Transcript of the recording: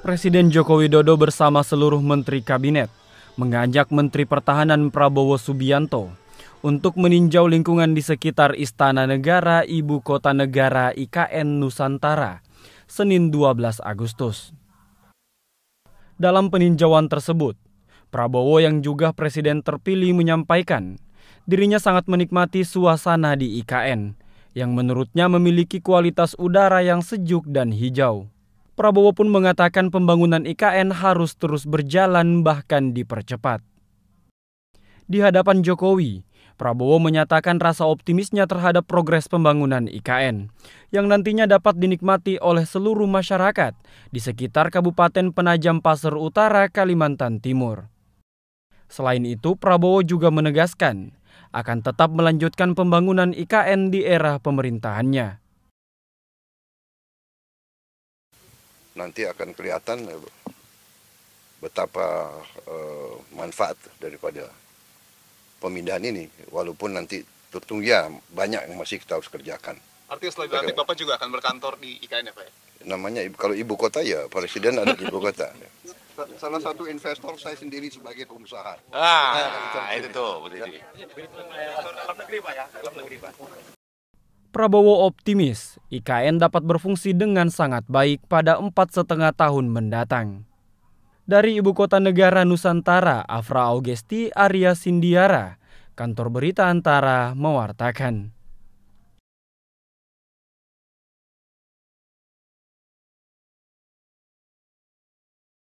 Presiden Joko Widodo bersama seluruh menteri kabinet mengajak Menteri Pertahanan Prabowo Subianto untuk meninjau lingkungan di sekitar Istana Negara Ibu Kota Negara IKN Nusantara Senin 12 Agustus. Dalam peninjauan tersebut, Prabowo yang juga presiden terpilih menyampaikan dirinya sangat menikmati suasana di IKN yang menurutnya memiliki kualitas udara yang sejuk dan hijau. Prabowo pun mengatakan pembangunan IKN harus terus berjalan bahkan dipercepat. Di hadapan Jokowi, Prabowo menyatakan rasa optimisnya terhadap progres pembangunan IKN yang nantinya dapat dinikmati oleh seluruh masyarakat di sekitar Kabupaten Penajam Pasir Utara, Kalimantan Timur. Selain itu, Prabowo juga menegaskan akan tetap melanjutkan pembangunan IKN di era pemerintahannya. nanti akan kelihatan eh, betapa eh, manfaat daripada pemindahan ini walaupun nanti tentu ya banyak yang masih kita harus kerjakan. Artinya selain nanti Bapak juga akan berkantor di IKN ya Pak ya? Namanya kalau ibu kota ya presiden ada di ibu kota. Salah satu investor saya sendiri sebagai pengusaha. Ah, nah, itu tuh. Dalam negeri Pak ya, dalam negeri Pak. Prabowo optimis IKN dapat berfungsi dengan sangat baik pada empat setengah tahun mendatang. Dari Ibu Kota Negara Nusantara, Afra Augesti Arya Sindiara, Kantor Berita Antara mewartakan.